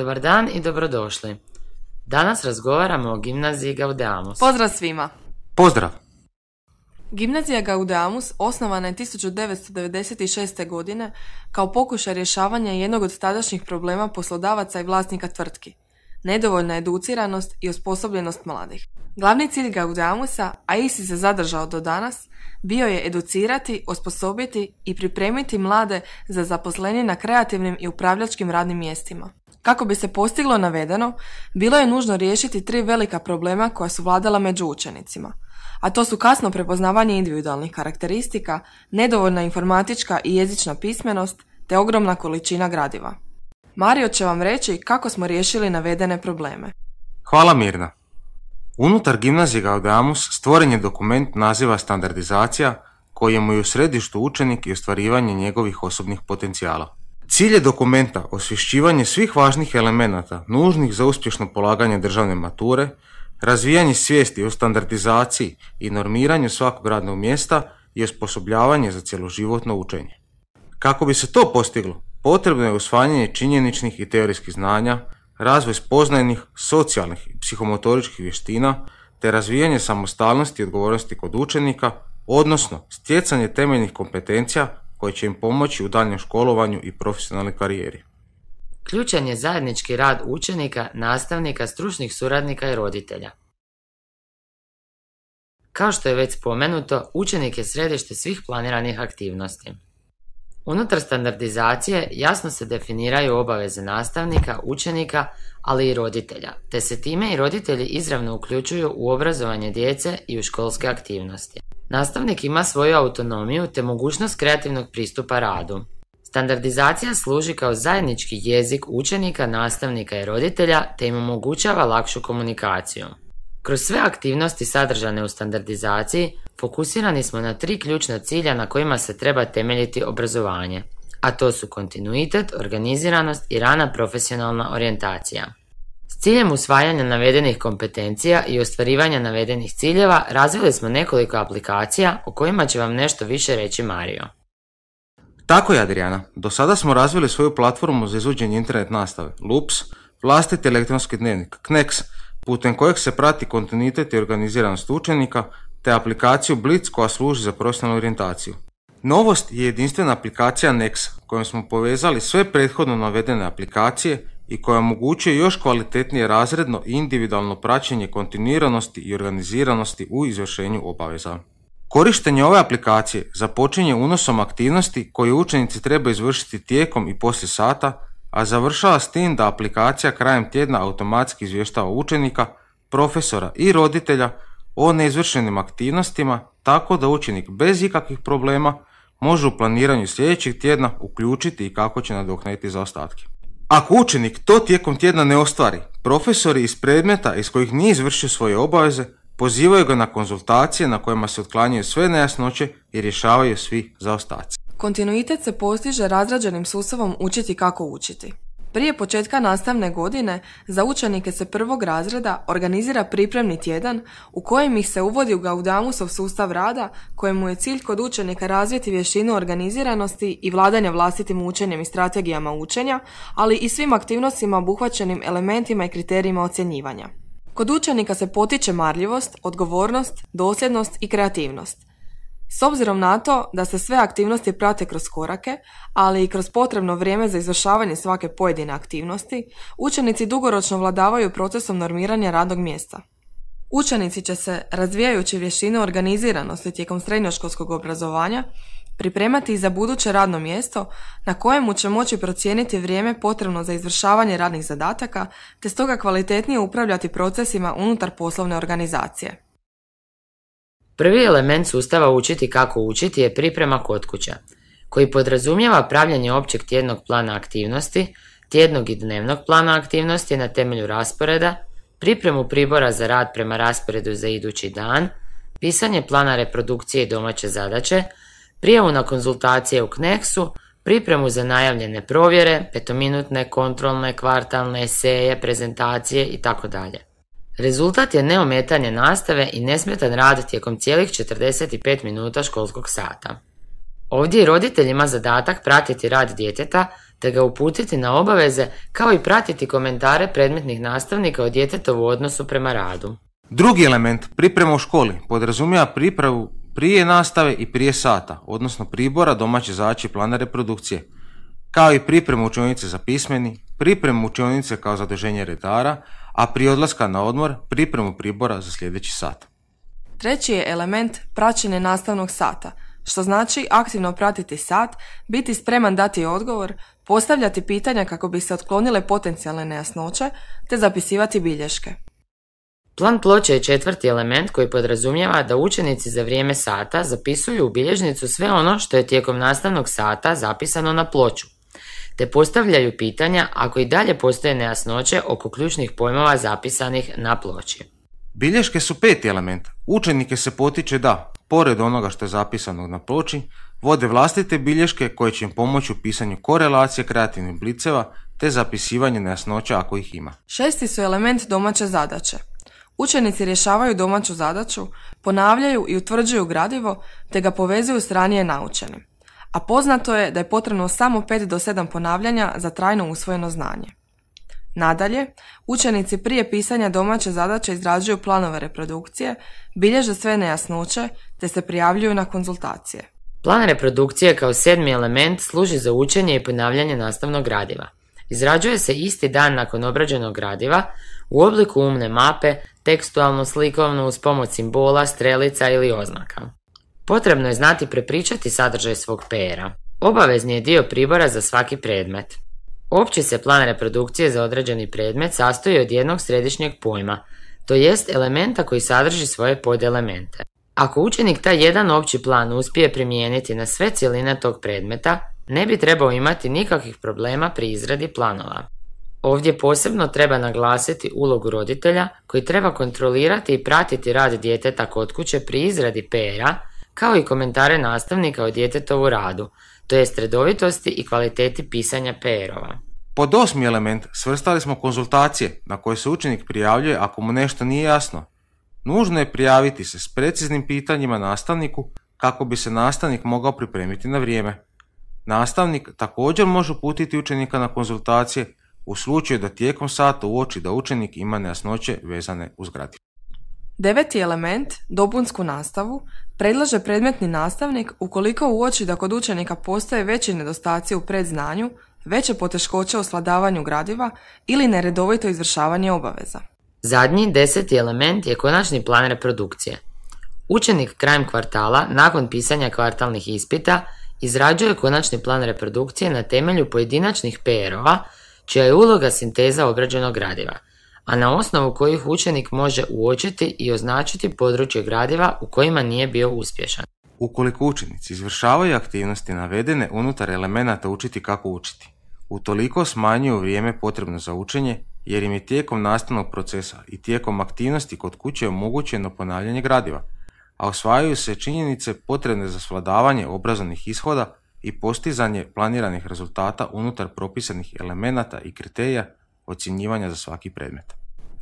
Dobar dan i dobrodošli. Danas razgovaramo o gimnaziji Gaudamus. Pozdrav svima! Pozdrav! Gimnazija Gaudamus osnovana je 1996. godine kao pokušaj rješavanja jednog od tadašnjih problema poslodavaca i vlasnika tvrtki. Nedovoljna educiranost i osposobljenost mladih. Glavni cilj Gaudamusa, a isti se zadržao do danas, bio je educirati, osposobiti i pripremiti mlade za zaposlenje na kreativnim i upravljačkim radnim mjestima. Kako bi se postiglo navedeno, bilo je nužno riješiti tri velika problema koja su vladala među učenicima, a to su kasno prepoznavanje individualnih karakteristika, nedovoljna informatička i jezična pismenost te ogromna količina gradiva. Mario će vam reći kako smo riješili navedene probleme. Hvala Mirna. Unutar gimnazije Gaudamus stvoren je dokument naziva standardizacija kojemu je u središtu učenik i ostvarivanje njegovih osobnih potencijala. Cilj je dokumenta osvješćivanje svih važnih elemenata nužnih za uspješno polaganje državne mature, razvijanje svijesti o standardizaciji i normiranju svakog radnog mjesta i osposobljavanje za cjeloživotno učenje. Kako bi se to postiglo, potrebno je usvajanje činjeničnih i teorijskih znanja, razvoj spoznajnih, socijalnih i psihomotoričkih vještina, te razvijanje samostalnosti i odgovornosti kod učenika, odnosno stjecanje temeljnih kompetencija koji će im pomoći u daljem školovanju i profesionalnoj karijeri. Ključan je zajednički rad učenika, nastavnika, stručnih suradnika i roditelja. Kao što je već spomenuto, učenik je središte svih planiranih aktivnosti. Unutar standardizacije jasno se definiraju obaveze nastavnika, učenika, ali i roditelja, te se time i roditelji izravno uključuju u obrazovanje djece i u školske aktivnosti. Nastavnik ima svoju autonomiju te mogućnost kreativnog pristupa radu. Standardizacija služi kao zajednički jezik učenika, nastavnika i roditelja te im omogućava lakšu komunikaciju. Kroz sve aktivnosti sadržane u standardizaciji fokusirani smo na tri ključna cilja na kojima se treba temeljiti obrazovanje, a to su kontinuitet, organiziranost i rana profesionalna orijentacija. S ciljem usvajanja navedenih kompetencija i ostvarivanja navedenih ciljeva razvili smo nekoliko aplikacija o kojima će vam nešto više reći Mario. Tako je Adriana, do sada smo razvili svoju platformu za izuđenje internet nastave, Loops, vlastiti elektronski dnevnik, Knex, putem kojeg se prati kontinuitet i organiziranost učenika, te aplikaciju Blitz koja služi za profesionalnu orijentaciju. Novost je jedinstvena aplikacija Nex kojom smo povezali sve prethodno navedene aplikacije i koja omogućuje još kvalitetnije razredno i individualno praćenje kontinuiranosti i organiziranosti u izvršenju obaveza. Korištenje ove aplikacije započinje unosom aktivnosti koje učenici treba izvršiti tijekom i poslije sata, a završava s tim da aplikacija krajem tjedna automatski izvještava učenika, profesora i roditelja o neizvršenim aktivnostima tako da učenik bez ikakvih problema može u planiranju sljedećeg tjedna uključiti i kako će nadoknaditi zaostatke. Ako učenik to tijekom tjedna ne ostvari, profesori iz predmeta iz kojih nije izvršio svoje obaveze pozivaju ga na konzultacije na kojima se otklanjaju sve nejasnoće i rješavaju svi zaostaci. Kontinuitet se postiže razrađenim sustavom učiti kako učiti. Prije početka nastavne godine za učenike se prvog razreda organizira pripremni tjedan u kojem ih se uvodi u Gaudamusov sustav rada kojemu je cilj kod učenika razviti vještinu organiziranosti i vladanja vlastitim učenjem i strategijama učenja, ali i svim aktivnostima obuhvaćenim elementima i kriterijima ocjenjivanja. Kod učenika se potiče marljivost, odgovornost, dosljednost i kreativnost. S obzirom na to da se sve aktivnosti prate kroz korake, ali i kroz potrebno vrijeme za izvršavanje svake pojedine aktivnosti, učenici dugoročno vladavaju procesom normiranja radnog mjesta. Učenici će se, razvijajući vještine organiziranosti tijekom srednjoškolskog obrazovanja, pripremati i za buduće radno mjesto na kojemu će moći procijeniti vrijeme potrebno za izvršavanje radnih zadataka te stoga kvalitetnije upravljati procesima unutar poslovne organizacije. Prvi element sustava učiti kako učiti je priprema kod kuća, koji podrazumijeva pravljanje općeg tjednog plana aktivnosti, tjednog i dnevnog plana aktivnosti na temelju rasporeda, pripremu pribora za rad prema rasporedu za idući dan, pisanje plana reprodukcije i domaće zadaće, prijavu na konzultacije u kneksu pripremu za najavljene provjere, petominutne, kontrolne, kvartalne, eseje, prezentacije itd. Rezultat je neometanje nastave i nesmetan rad tijekom cijelih 45 minuta školskog sata. Ovdje je roditeljima zadatak pratiti rad djeteta te ga uputiti na obaveze kao i pratiti komentare predmetnih nastavnika o djetetovu odnosu prema radu. Drugi element priprema u školi podrazumijeva pripravu prije nastave i prije sata, odnosno pribora domaće i plana reprodukcije, kao i pripremu učionice za pismeni, pripremu učionice kao zaduženje redara, a prije odlaska na odmor pripremu pribora za sljedeći sat. Treći je element praćenje nastavnog sata, što znači aktivno pratiti sat, biti spreman dati odgovor, postavljati pitanja kako bi se otklonile potencijalne nejasnoće, te zapisivati bilješke. Plan ploče je četvrti element koji podrazumijeva da učenici za vrijeme sata zapisuju u bilježnicu sve ono što je tijekom nastavnog sata zapisano na ploču, te postavljaju pitanja ako i dalje postoje nejasnoće oko ključnih pojmova zapisanih na ploči. Bilješke su peti element. Učenike se potiče da, pored onoga što je zapisano na ploči, vode vlastite bilješke koje će im pomoći u pisanju korelacije kreativnih bliceva te zapisivanje nejasnoća ako ih ima. Šesti su element domaće zadaće. Učenici rješavaju domaću zadaću, ponavljaju i utvrđuju gradivo te ga povezuju s ranije naučenim a poznato je da je potrebno samo 5 do 7 ponavljanja za trajno usvojeno znanje. Nadalje, učenici prije pisanja domaće zadaće izrađuju planove reprodukcije, bilježe sve nejasnoće te se prijavljuju na konzultacije. Plan reprodukcije kao sedmi element služi za učenje i ponavljanje nastavnog gradiva. Izrađuje se isti dan nakon obrađenog gradiva u obliku umne mape, tekstualno slikovno uz pomoć simbola, strelica ili oznaka. Potrebno je znati prepričati sadržaj svog pera. Obavezni je dio pribora za svaki predmet. Opći se plan reprodukcije za određeni predmet sastoji od jednog središnjeg pojma, to jest elementa koji sadrži svoje podelemente. Ako učenik taj jedan opći plan uspije primijeniti na sve cijeline tog predmeta, ne bi trebao imati nikakvih problema pri izradi planova. Ovdje posebno treba naglasiti ulogu roditelja koji treba kontrolirati i pratiti rad djeteta kod kuće pri izradi pr kao i komentare nastavnika o djetetovu radu, to jest redovitosti i kvaliteti pisanja PR-ova. Pod osmi element svrstali smo konzultacije na koje se učenik prijavljuje ako mu nešto nije jasno. Nužno je prijaviti se s preciznim pitanjima nastavniku kako bi se nastavnik mogao pripremiti na vrijeme. Nastavnik također može uputiti učenika na konzultacije u slučaju da tijekom sata uoči da učenik ima nejasnoće vezane uz gradivo. Deveti element, dopunsku nastavu, predlaže predmetni nastavnik ukoliko uoči da kod učenika postoje veći nedostaci u predznanju, veće poteškoće u sladavanju gradiva ili neredovito izvršavanje obaveza. Zadnji, deseti element je konačni plan reprodukcije. Učenik krajem kvartala, nakon pisanja kvartalnih ispita, izrađuje konačni plan reprodukcije na temelju pojedinačnih PR-ova, čija je uloga sinteza obrađenog gradiva – a na osnovu kojih učenik može uočiti i označiti područje gradiva u kojima nije bio uspješan. Ukoliko učenici izvršavaju aktivnosti navedene unutar elemenata učiti kako učiti, utoliko smanjuju vrijeme potrebno za učenje jer im je tijekom nastavnog procesa i tijekom aktivnosti kod kuće omogućeno ponavljanje gradiva, a osvajaju se činjenice potrebne za svladavanje obrazovnih ishoda i postizanje planiranih rezultata unutar propisanih elemenata i kriterija ocjenjivanja za svaki predmet.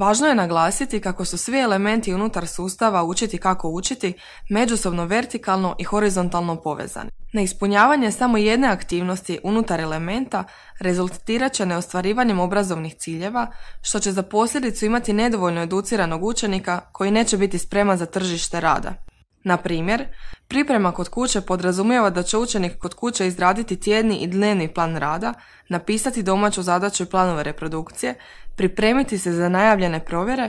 Važno je naglasiti kako su svi elementi unutar sustava učiti kako učiti međusobno vertikalno i horizontalno povezani. Neispunjavanje samo jedne aktivnosti unutar elementa rezultirat će neostvarivanjem obrazovnih ciljeva, što će za posljedicu imati nedovoljno educiranog učenika koji neće biti spreman za tržište rada. Na primjer, Priprema kod kuće podrazumijeva da će učenik kod kuće izraditi tjedni i dnevni plan rada, napisati domaću zadaću i planove reprodukcije, pripremiti se za najavljene provjere,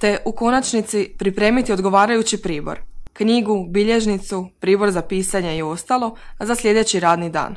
te u konačnici pripremiti odgovarajući pribor, knjigu, bilježnicu, pribor za pisanje i ostalo za sljedeći radni dan.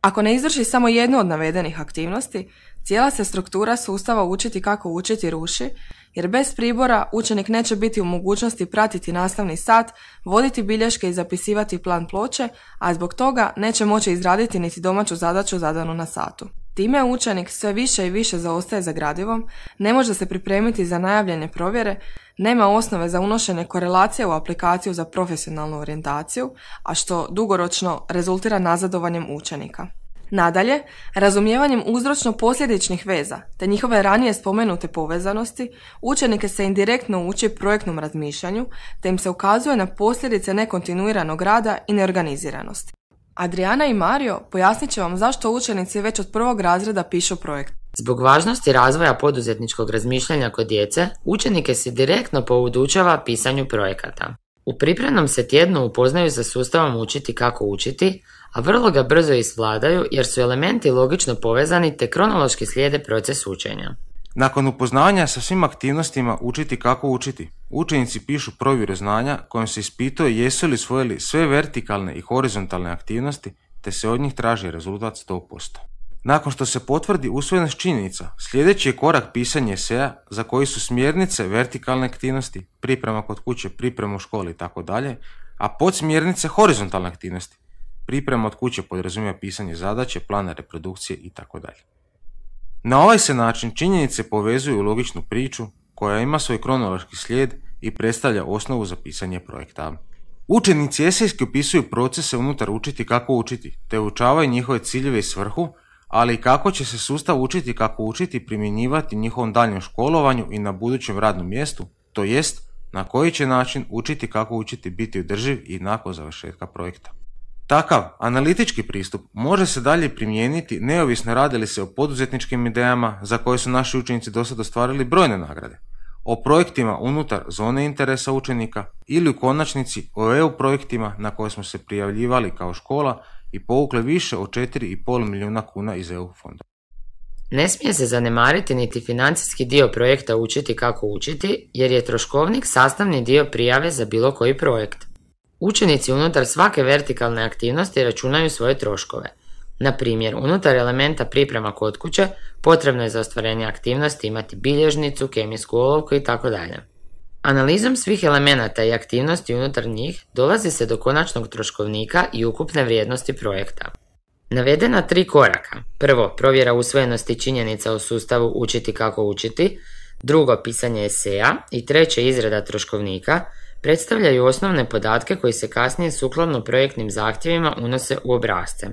Ako ne izvrši samo jednu od navedenih aktivnosti, cijela se struktura sustava učiti kako učiti ruši, jer bez pribora učenik neće biti u mogućnosti pratiti nastavni sat, voditi bilješke i zapisivati plan ploče, a zbog toga neće moći izraditi niti domaću zadaću zadanu na satu. Time učenik sve više i više zaostaje za gradivom, ne može se pripremiti za najavljene provjere, nema osnove za unošenje korelacije u aplikaciju za profesionalnu orijentaciju, a što dugoročno rezultira nazadovanjem učenika. Nadalje, razumijevanjem uzročno-posljedičnih veza te njihove ranije spomenute povezanosti, učenike se indirektno uči projektnom razmišljanju te im se ukazuje na posljedice nekontinuiranog rada i neorganiziranosti. Adriana i Mario pojasnit će vam zašto učenici već od prvog razreda pišu projekt. Zbog važnosti razvoja poduzetničkog razmišljanja kod djece, učenike se direktno poudučava pisanju projekata. U pripremnom se tjednu upoznaju sa sustavom učiti kako učiti, a vrlo ga brzo isvladaju jer su elementi logično povezani te kronološki slijede proces učenja. Nakon upoznanja sa svim aktivnostima učiti kako učiti, učenici pišu provjere znanja kojom se ispituje jesu li svojili sve vertikalne i horizontalne aktivnosti te se od njih traži rezultat 100%. Nakon što se potvrdi usvojenost činjenica, sljedeći je korak pisanje eseja za koji su smjernice vertikalne aktivnosti, priprema kod kuće, priprema u školi itd., a pod smjernice horizontalne aktivnosti, Priprema od kuće podrazumijeva pisanje zadaće, plana reprodukcije itd. Na ovaj se način činjenice povezuju u logičnu priču koja ima svoj kronološki slijed i predstavlja osnovu za pisanje projekta. Učenici esejski opisuju procese unutar učiti kako učiti, te učavaju njihove ciljeve i svrhu, ali i kako će se sustav učiti kako učiti primjenjivati njihovom daljem školovanju i na budućem radnom mjestu, to jest na koji će način učiti kako učiti biti održiv i nakon završetka projekta. Takav analitički pristup može se dalje primijeniti neovisno radi li se o poduzetničkim idejama za koje su naši učenici do sada ostvarili brojne nagrade, o projektima unutar zone interesa učenika ili u konačnici o EU projektima na koje smo se prijavljivali kao škola i povukle više od 4,5 milijuna kuna iz EU fonda. Ne smije se zanemariti niti financijski dio projekta učiti kako učiti, jer je troškovnik sastavni dio prijave za bilo koji projekt. Učenici unutar svake vertikalne aktivnosti računaju svoje troškove. Na primjer, unutar elementa priprema kod kuće potrebno je za ostvarenje aktivnosti imati bilježnicu, kemijsku olovku i tako Analizom svih elemenata i aktivnosti unutar njih dolazi se do konačnog troškovnika i ukupne vrijednosti projekta. Navedena tri koraka. Prvo, provjera usvojenosti činjenica u sustavu učiti kako učiti, drugo, pisanje eseja i treće, izrada troškovnika – predstavljaju osnovne podatke koji se kasnije sukladno projektnim zahtjevima unose u obrazce.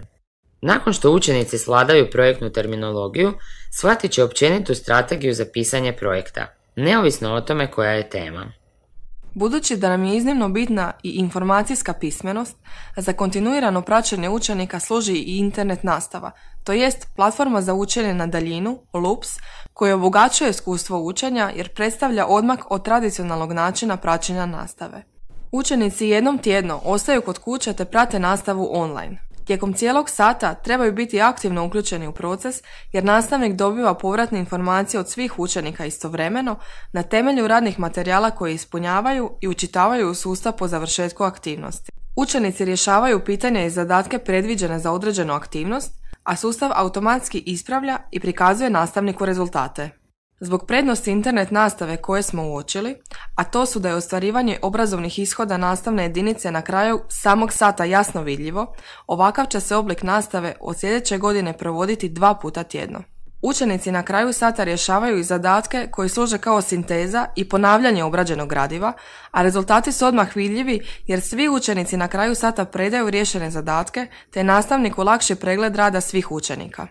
Nakon što učenici sladaju projektnu terminologiju, shvatit će općenitu strategiju za pisanje projekta, neovisno o tome koja je tema. Budući da nam je iznimno bitna i informacijska pismenost, za kontinuirano praćenje učenika služi i internet nastava, to jest platforma za učenje na daljinu, LUPS, koja obogaćuje iskustvo učenja jer predstavlja odmak od tradicionalnog načina praćenja nastave. Učenici jednom tjedno ostaju kod kuće te prate nastavu online. Tijekom cijelog sata trebaju biti aktivno uključeni u proces jer nastavnik dobiva povratne informacije od svih učenika istovremeno na temelju radnih materijala koje ispunjavaju i učitavaju u sustav po završetku aktivnosti. Učenici rješavaju pitanja i zadatke predviđene za određenu aktivnost, a sustav automatski ispravlja i prikazuje nastavniku rezultate. Zbog prednosti Internet nastave koje smo uočili, a to su da je ostvarivanje obrazovnih ishoda nastavne jedinice na kraju samog sata jasno vidljivo, ovakav će se oblik nastave od sljedeće godine provoditi dva puta tjedno. Učenici na kraju sata rješavaju i zadatke koji služe kao sinteza i ponavljanje obrađenog gradiva, a rezultati su odmah vidljivi jer svi učenici na kraju sata predaju riješene zadatke te nastavniku lakši pregled rada svih učenika.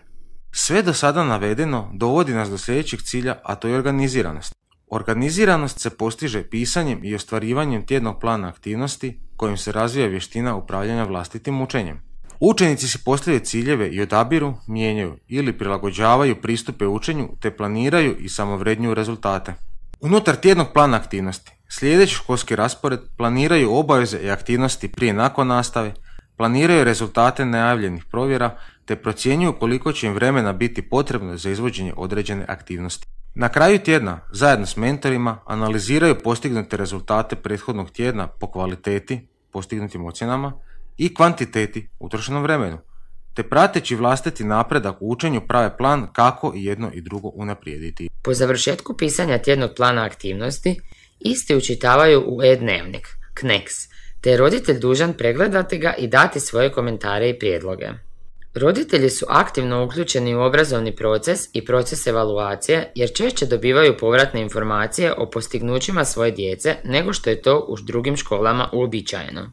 Sve do sada navedeno dovodi nas do sljedećeg cilja, a to je organiziranost. Organiziranost se postiže pisanjem i ostvarivanjem tjednog plana aktivnosti kojim se razvija vještina upravljanja vlastitim učenjem. Učenici si postavljaju ciljeve i odabiru, mijenjaju ili prilagođavaju pristupe učenju te planiraju i samovrednju rezultate. Unutar tjednog plana aktivnosti sljedeći školski raspored planiraju obaveze i aktivnosti prije nakon nastave, planiraju rezultate najavljenih provjera te procjenjuju koliko će im vremena biti potrebno za izvođenje određene aktivnosti. Na kraju tjedna, zajedno s mentorima, analiziraju postignute rezultate prethodnog tjedna po kvaliteti, postignutim ocjenama i kvantiteti utrošenom vremenu, te prateći vlastiti napredak u učenju prave plan kako jedno i drugo unaprijediti. Po završetku pisanja tjednog plana aktivnosti, isti učitavaju u e-dnevnik, KNEX, te je roditelj dužan pregledati ga i dati svoje komentare i prijedloge. Roditelji su aktivno uključeni u obrazovni proces i proces evaluacije jer češće dobivaju povratne informacije o postignućima svoje djece nego što je to u drugim školama uobičajeno.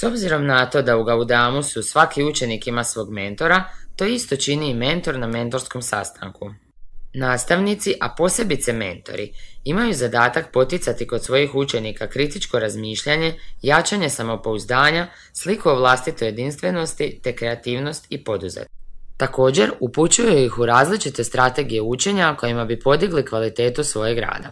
S obzirom na to da u Gaudamusu svaki učenik ima svog mentora, to isto čini i mentor na mentorskom sastanku. Nastavnici, a posebice mentori, imaju zadatak poticati kod svojih učenika kritičko razmišljanje, jačanje samopouzdanja, sliku o vlastitoj jedinstvenosti te kreativnost i poduzet. Također, upućuju ih u različite strategije učenja kojima bi podigli kvalitetu svojeg rada.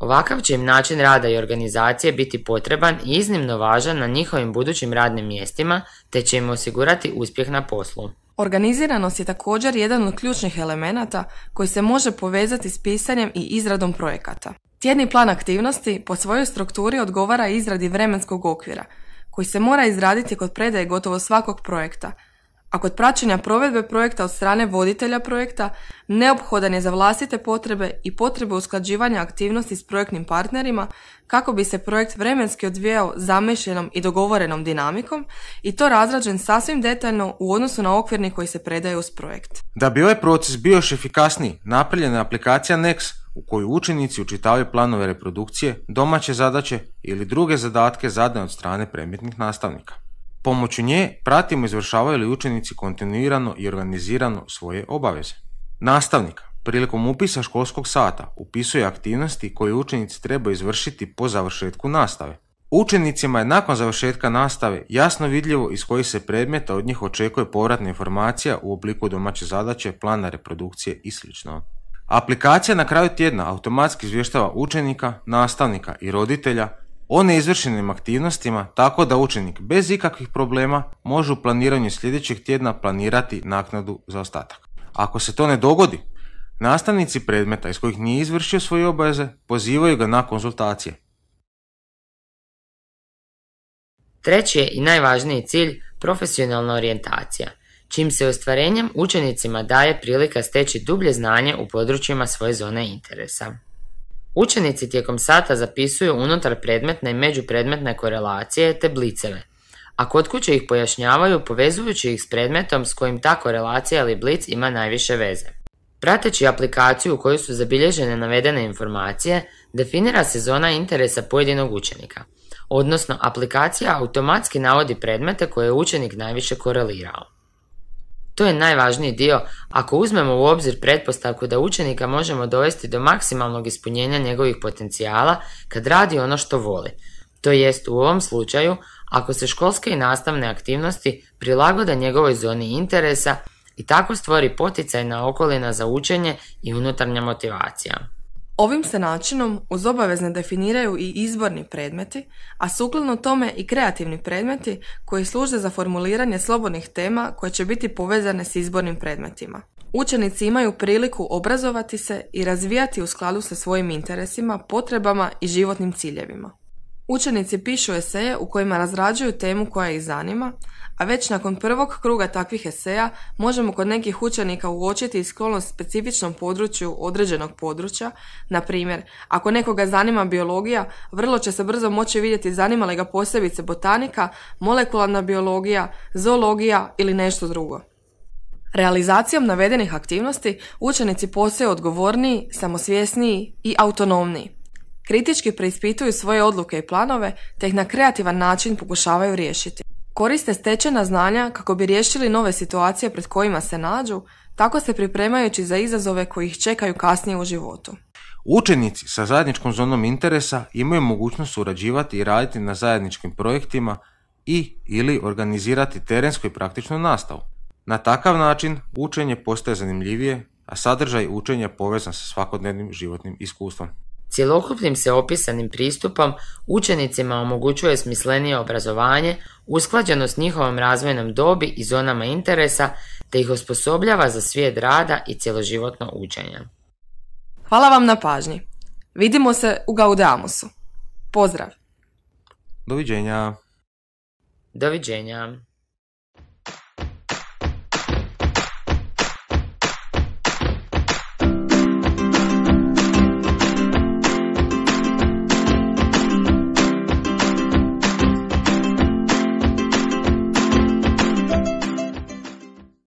Ovakav će im način rada i organizacije biti potreban i iznimno važan na njihovim budućim radnim mjestima te će im osigurati uspjeh na poslu. Organiziranost je također jedan od ključnih elemenata koji se može povezati s pisanjem i izradom projekata. Tjedni plan aktivnosti po svojoj strukturi odgovara izradi vremenskog okvira, koji se mora izraditi kod predaje gotovo svakog projekta – a kod praćenja provedbe projekta od strane voditelja projekta neophodan je za vlastite potrebe i potrebe usklađivanja aktivnosti s projektnim partnerima kako bi se projekt vremenski odvijao zamišljenom i dogovorenom dinamikom i to razrađen sasvim detaljno u odnosu na okvirni koji se predaje uz projekt. Da bi ovaj proces bio još efikasniji, napravljena je aplikacija NEX u kojoj učenici učitavaju planove reprodukcije, domaće zadaće ili druge zadatke zadane od strane predmetnih nastavnika. Pomoću nje pratimo izvršavaju li učenici kontinuirano i organizirano svoje obaveze. Nastavnika prilikom upisa školskog sata upisuje aktivnosti koje učenici treba izvršiti po završetku nastave. Učenicima je nakon završetka nastave jasno vidljivo iz kojih se predmeta od njih očekuje povratna informacija u obliku domaće zadaće, plana reprodukcije i sl. Aplikacija na kraju tjedna automatski izvještava učenika, nastavnika i roditelja o neizvršenim aktivnostima tako da učenik bez ikakvih problema može u planiranju sljedećeg tjedna planirati naknadu za ostatak. Ako se to ne dogodi, nastavnici predmeta iz kojih nije izvršio svoje obaveze pozivaju ga na konzultacije. Treći je i najvažniji cilj profesionalna orijentacija, čim se ostvarenjem učenicima daje prilika steći dublje znanje u područjima svoje zone interesa. Učenici tijekom sata zapisuju unutar predmetne i međupredmetne korelacije te bliceve, a kod kuće ih pojašnjavaju povezujući ih s predmetom s kojim ta korelacija ili blic ima najviše veze. Prateći aplikaciju u kojoj su zabilježene navedene informacije, definira se zona interesa pojedinog učenika, odnosno aplikacija automatski navodi predmete koje je učenik najviše korelirao. To je najvažniji dio ako uzmemo u obzir pretpostavku da učenika možemo dovesti do maksimalnog ispunjenja njegovih potencijala kad radi ono što voli. To jest u ovom slučaju ako se školske i nastavne aktivnosti prilagode njegovoj zoni interesa i tako stvori poticajna okolina za učenje i unutarnja motivacija. Ovim se načinom uz obavezne definiraju i izborni predmeti, a sukladno tome i kreativni predmeti koji služe za formuliranje slobodnih tema koje će biti povezane s izbornim predmetima. Učenici imaju priliku obrazovati se i razvijati u skladu sa svojim interesima, potrebama i životnim ciljevima. Učenici pišu eseje u kojima razrađuju temu koja ih zanima, a već nakon prvog kruga takvih eseja možemo kod nekih učenika uočiti i sklonost specifičnom području određenog područja. Na primjer, ako nekoga zanima biologija, vrlo će se brzo moći vidjeti zanima li ga posebice botanika, molekularna biologija, zoologija ili nešto drugo. Realizacijom navedenih aktivnosti učenici postaju odgovorniji, samosvjesniji i autonomniji kritički preispituju svoje odluke i planove te ih na kreativan način pokušavaju riješiti. Koriste stečena znanja kako bi riješili nove situacije pred kojima se nađu, tako se pripremajući za izazove koji ih čekaju kasnije u životu. Učenici sa zajedničkom zonom interesa imaju mogućnost surađivati i raditi na zajedničkim projektima i ili organizirati terensku i praktičnu nastavu. Na takav način učenje postaje zanimljivije, a sadržaj učenja povezan sa svakodnevnim životnim iskustvom. Cjelokupnim se opisanim pristupom učenicima omogućuje smislenije obrazovanje usklađeno s njihovom razvojnom dobi i zonama interesa te ih osposobljava za svijet rada i cjeloživotno učenje. Hvala vam na pažnji. Vidimo se u Gaudamusu. Pozdrav! Doviđenja! Doviđenja!